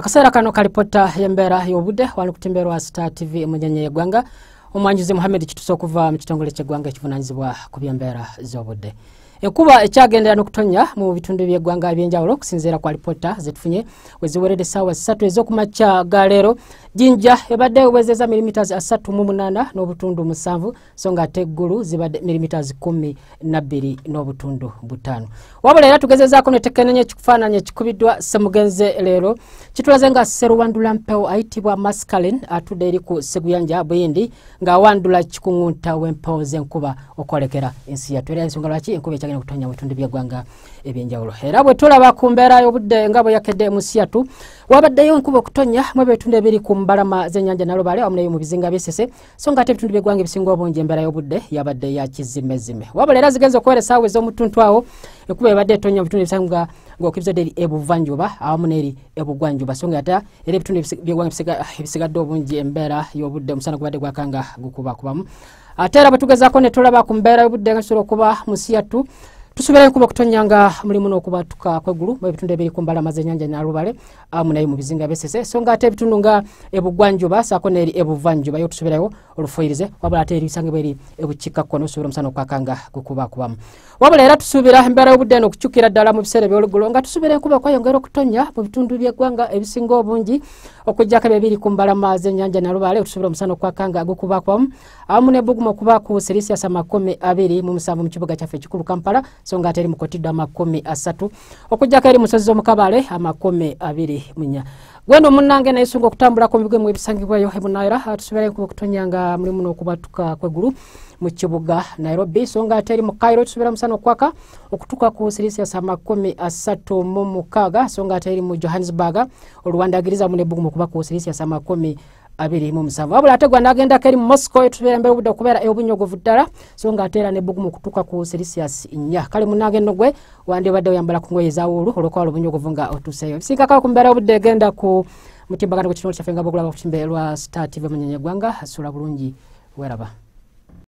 akaseera kano kalipota yembeera yobude wali kutemberwa star tv munyenye yegwanga omwanjuzi muhammed kitusa okuva mu kitongole kyeggwanga ekivunanyizibwa ku byembeera z'obudde ekuba ekyagendera n'okutonya mu bitundu byeggwanga ebyenjawulo okusinziira ku alipota zetufunye weziwerere esaawa ssatu ez'okumakya ga leero jinja ebadde ewezeza mirimitas asatu mu munaana n'obutundu musanvu so nga ate eggulu zibadde mirimitas kumi nabbiri n'obutundu butaano wabula era tugezezaako netekenenya ekikufaananyi ekikubiddwa semugenze leero kitulaze nga seruwandula mpewo ayitibwa maskalin atudde eri ku seguyanja buyindi ng'awandula kikuŋunta w'empewo z'enkuba okwolekera ensi yatu era ensonga lwaki enkuba ekya tagenda okutonya mu bitundu byeggwanga ebyenjawulo era bwe tulaba ku mbeera y'obudde nga bwe yakedde mu siatu wabaddeyo nkuba okutonya mwebitundu ebiri ku mbalama zenyanja nalubale wamuneyo mu bizinga bisese so nga ate ebitundu byegwanga ebisinga obungi embeera y'obudde yabadde ya kizimezime wabula era zigenza okuwera esaawa ez'omutuntu awo ekuba ebadde etonya mubitundu ebisanga ngaokibizaddeeri ebuvanjuba awamu neeri ebugwanjuba so nga ata era ebitundu byegwanga ebisigadde obungi embeera y'obudde omusana gubadde gwaka nga gukubakubamu ate era bwe tugezaako ne tulaba ku mbeera y'obudde nga tusobola okuba mu siyatu tusuubira enkuba okutonyanga mulimu n'okubatuka kweggulu ebitundu ebiri ku mbalama zenyanja nalubale amu naye mu bizinga bsese so nga ate ebitundu nga ebugwanjuba saako neri ebuvanjuba yo tusuubirayo olufoyirize wabula ate ebisanga bweri ebukikakkona osuubira omusana okwaka nga gukubakubamu wabula era tusuubira embeera y'obudde n okukyukira ddala mu biseera ebyoluggulo nga tusuubira enkuba okweyongera okutonya mu bitundu by'eggwanga ebisinga obungi okugjako ebyebiri ku mbalama zenyanja nalubale otusuubira omusana okwaka nga gukubakwamu awamu nebuguma okuba ku siriisiasa makumi abiri mu musanvu mu kibuga kyaffe ekikulu kampala songa nga ate limukotiddwa amakumi asatu okujjako eri musozi z'omukabale amakumi abiri munya gwenda omunange naye sunga okutambulako mu bigemu ebisangibwayo ebunaira tusobere okutonya nga mulimu n'okubatuka kwegulu mu kibuga nairobi songa nga ate eri mu cairo tusobera musana okwaka okutuuka ku sirisias amakumi asatu mu mukaaga so nga ate eri mu johannesburg oluwandagiriza mu nebugumu okuba ku sirisias amakumi 27 wabula ate gwe nagenda keri mumoscow etubera mbeera obudde okubeera obunyogovu ddala so nga ate era nebugumu okutuuka ku selisiyas 4 kale munagendo gwe wandibadde oyambala ku ngoye zawulu olwokubala obunyogovu nga otuseeyo bisinkakala ku mbeera obudde egenda ku mutimbagano gwekitundu kyaffe nga bwogulaba kutimbe lwa star tv munyenye gwanga asuula bulungi weraba